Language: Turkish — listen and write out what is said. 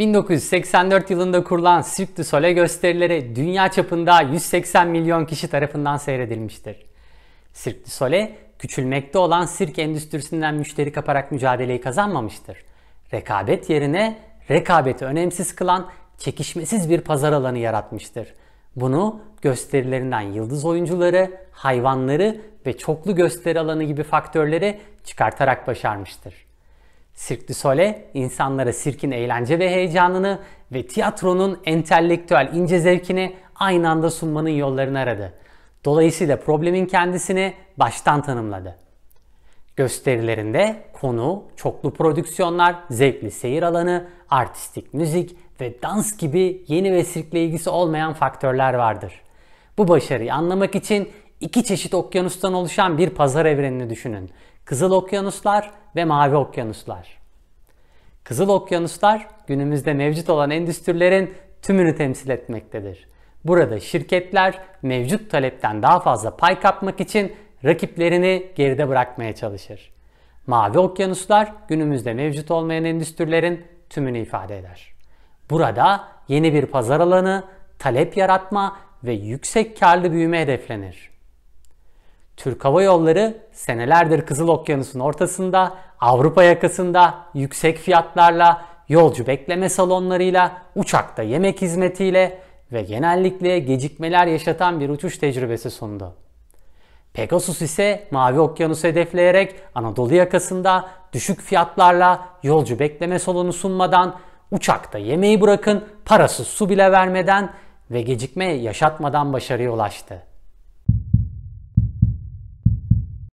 1984 yılında kurulan Cirque du Soleil gösterileri dünya çapında 180 milyon kişi tarafından seyredilmiştir. Cirque du Soleil, küçülmekte olan sirk endüstrisinden müşteri kaparak mücadeleyi kazanmamıştır. Rekabet yerine rekabeti önemsiz kılan çekişmesiz bir pazar alanı yaratmıştır. Bunu gösterilerinden yıldız oyuncuları, hayvanları ve çoklu gösteri alanı gibi faktörleri çıkartarak başarmıştır. Cirque du Soleil insanlara sirkin eğlence ve heyecanını ve tiyatronun entelektüel ince zevkini aynı anda sunmanın yollarını aradı. Dolayısıyla problemin kendisini baştan tanımladı. Gösterilerinde konu, çoklu prodüksiyonlar, zevkli seyir alanı, artistik müzik ve dans gibi yeni ve sirkle ilgisi olmayan faktörler vardır. Bu başarıyı anlamak için iki çeşit okyanustan oluşan bir pazar evrenini düşünün. Kızıl Okyanuslar ve Mavi Okyanuslar. Kızıl Okyanuslar günümüzde mevcut olan endüstrilerin tümünü temsil etmektedir. Burada şirketler mevcut talepten daha fazla pay kapmak için rakiplerini geride bırakmaya çalışır. Mavi okyanuslar günümüzde mevcut olmayan endüstrilerin tümünü ifade eder. Burada yeni bir pazar alanı, talep yaratma ve yüksek karlı büyüme hedeflenir. Türk Hava Yolları senelerdir Kızıl Okyanus'un ortasında, Avrupa yakasında yüksek fiyatlarla, yolcu bekleme salonlarıyla, uçakta yemek hizmetiyle ve genellikle gecikmeler yaşatan bir uçuş tecrübesi sundu. Pegasus ise Mavi Okyanus'u hedefleyerek Anadolu yakasında düşük fiyatlarla yolcu bekleme salonu sunmadan, uçakta yemeği bırakın parasız su bile vermeden ve gecikme yaşatmadan başarıya ulaştı.